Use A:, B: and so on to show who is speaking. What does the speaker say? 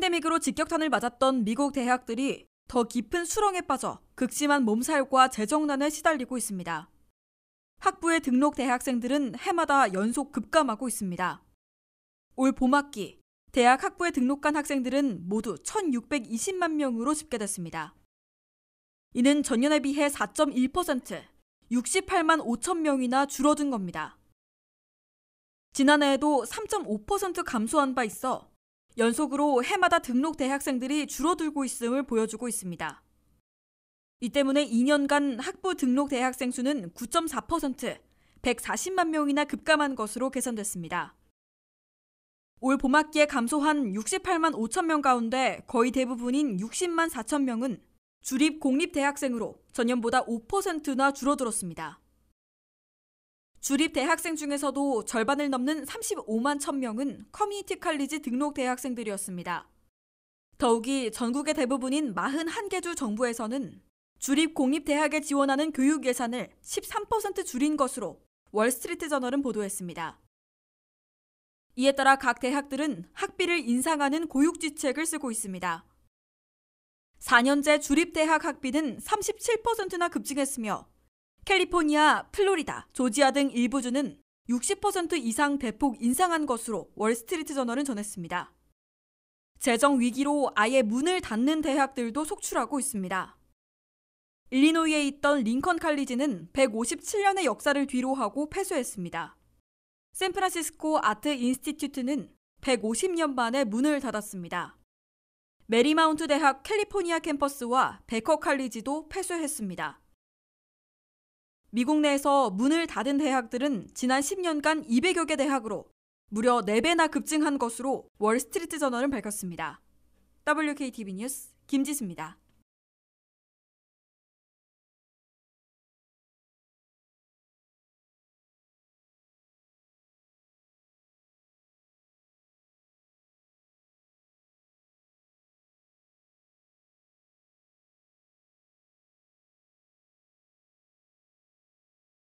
A: 팬데믹으로 직격탄을 맞았던 미국 대학들이 더 깊은 수렁에 빠져 극심한 몸살과 재정난에 시달리고 있습니다. 학부에 등록 대학생들은 해마다 연속 급감하고 있습니다. 올 봄학기 대학 학부에 등록한 학생들은 모두 1,620만 명으로 집계됐습니다. 이는 전년에 비해 4.1%, 68만 5천 명이나 줄어든 겁니다. 지난해에도 3.5% 감소한 바 있어 연속으로 해마다 등록대 학생들이 줄어들고 있음을 보여주고 있습니다. 이 때문에 2년간 학부 등록 대학생 수는 9.4%, 140만 명이나 급감한 것으로 계산됐습니다. 올 봄학기에 감소한 68만 5천 명 가운데 거의 대부분인 60만 4천 명은 주립 공립 대학생으로 전년보다 5%나 줄어들었습니다. 주립 대학생 중에서도 절반을 넘는 35만 1000명은 커뮤니티 칼리지 등록 대학생들이었습니다. 더욱이 전국의 대부분인 41개 주 정부에서는 주립 공립대학에 지원하는 교육 예산을 13% 줄인 것으로 월스트리트 저널은 보도했습니다. 이에 따라 각 대학들은 학비를 인상하는 고육지책을 쓰고 있습니다. 4년제 주립대학 학비는 37%나 급증했으며 캘리포니아, 플로리다, 조지아 등 일부 주는 60% 이상 대폭 인상한 것으로 월스트리트 저널은 전했습니다. 재정 위기로 아예 문을 닫는 대학들도 속출하고 있습니다. 일리노이에 있던 링컨 칼리지는 157년의 역사를 뒤로하고 폐쇄했습니다. 샌프란시스코 아트 인스티튜트는 150년 만에 문을 닫았습니다. 메리마운트 대학 캘리포니아 캠퍼스와 베커 칼리지도 폐쇄했습니다. 미국 내에서 문을 닫은 대학들은 지난 10년간 200여 개 대학으로 무려 4배나 급증한 것으로 월스트리트 저널은 밝혔습니다. WKTV 뉴스 김지수입니다.